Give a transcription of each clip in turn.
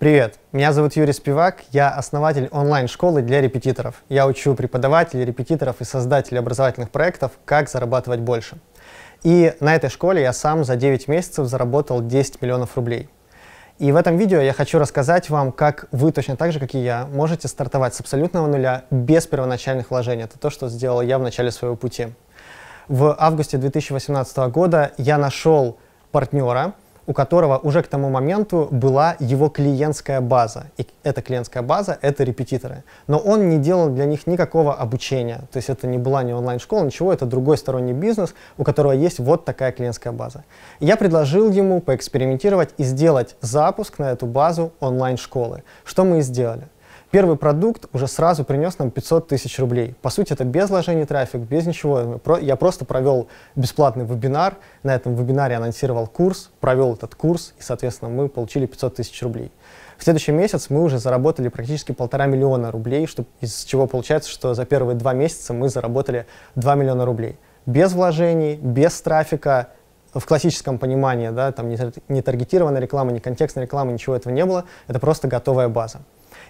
Привет, меня зовут Юрий Спивак, я основатель онлайн-школы для репетиторов. Я учу преподавателей, репетиторов и создателей образовательных проектов, как зарабатывать больше. И на этой школе я сам за 9 месяцев заработал 10 миллионов рублей. И в этом видео я хочу рассказать вам, как вы точно так же, как и я, можете стартовать с абсолютного нуля без первоначальных вложений. Это то, что сделал я в начале своего пути. В августе 2018 года я нашел партнера, у которого уже к тому моменту была его клиентская база. И эта клиентская база — это репетиторы. Но он не делал для них никакого обучения. То есть это не была не онлайн-школа, ничего, это другой сторонний бизнес, у которого есть вот такая клиентская база. И я предложил ему поэкспериментировать и сделать запуск на эту базу онлайн-школы. Что мы и сделали. Первый продукт уже сразу принес нам 500 тысяч рублей. По сути, это без вложений трафик, без ничего. Я просто провел бесплатный вебинар. На этом вебинаре анонсировал курс, провел этот курс, и, соответственно, мы получили 500 тысяч рублей. В следующий месяц мы уже заработали практически полтора миллиона рублей, что, из чего получается, что за первые два месяца мы заработали 2 миллиона рублей. Без вложений, без трафика, в классическом понимании, да, там не, не таргетированная реклама, не контекстная реклама, ничего этого не было, это просто готовая база.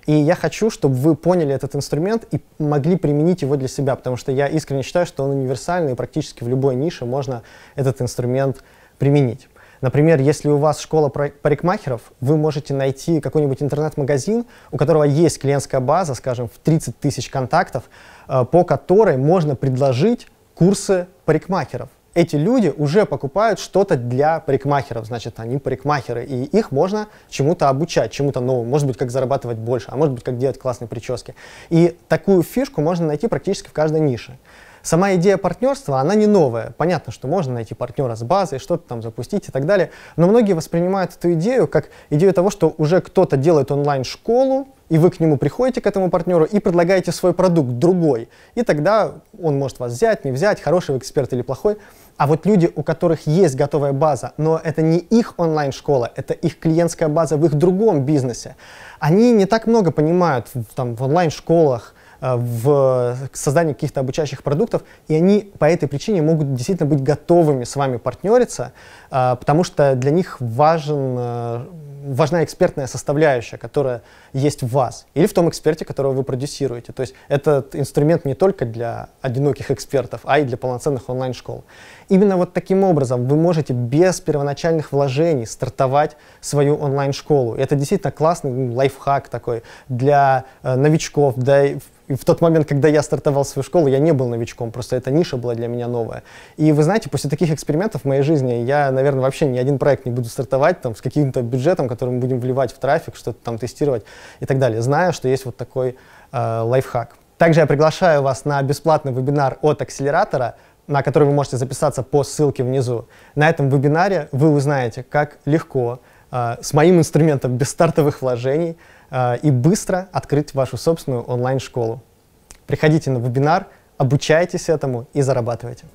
И я хочу, чтобы вы поняли этот инструмент и могли применить его для себя, потому что я искренне считаю, что он универсальный, и практически в любой нише можно этот инструмент применить. Например, если у вас школа парикмахеров, вы можете найти какой-нибудь интернет-магазин, у которого есть клиентская база, скажем, в 30 тысяч контактов, э, по которой можно предложить курсы парикмахеров эти люди уже покупают что-то для парикмахеров, значит, они парикмахеры, и их можно чему-то обучать, чему-то новому, может быть, как зарабатывать больше, а может быть, как делать классные прически. И такую фишку можно найти практически в каждой нише. Сама идея партнерства, она не новая. Понятно, что можно найти партнера с базой, что-то там запустить и так далее, но многие воспринимают эту идею как идею того, что уже кто-то делает онлайн-школу, и вы к нему приходите, к этому партнеру, и предлагаете свой продукт другой. И тогда он может вас взять, не взять, хороший эксперт или плохой. А вот люди, у которых есть готовая база, но это не их онлайн-школа, это их клиентская база в их другом бизнесе, они не так много понимают там, в онлайн-школах, э, в э, создании каких-то обучающих продуктов, и они по этой причине могут действительно быть готовыми с вами партнериться, э, потому что для них важен важна экспертная составляющая, которая есть в вас, или в том эксперте, которого вы продюсируете. То есть этот инструмент не только для одиноких экспертов, а и для полноценных онлайн-школ. Именно вот таким образом вы можете без первоначальных вложений стартовать свою онлайн-школу. И это действительно классный ну, лайфхак такой для э, новичков, для в тот момент, когда я стартовал свою школу, я не был новичком, просто эта ниша была для меня новая. И вы знаете, после таких экспериментов в моей жизни я, наверное, вообще ни один проект не буду стартовать там, с каким-то бюджетом, который мы будем вливать в трафик, что-то там тестировать и так далее, зная, что есть вот такой э, лайфхак. Также я приглашаю вас на бесплатный вебинар от акселератора, на который вы можете записаться по ссылке внизу. На этом вебинаре вы узнаете, как легко, а, с моим инструментом без стартовых вложений а, и быстро открыть вашу собственную онлайн-школу. Приходите на вебинар, обучайтесь этому и зарабатывайте.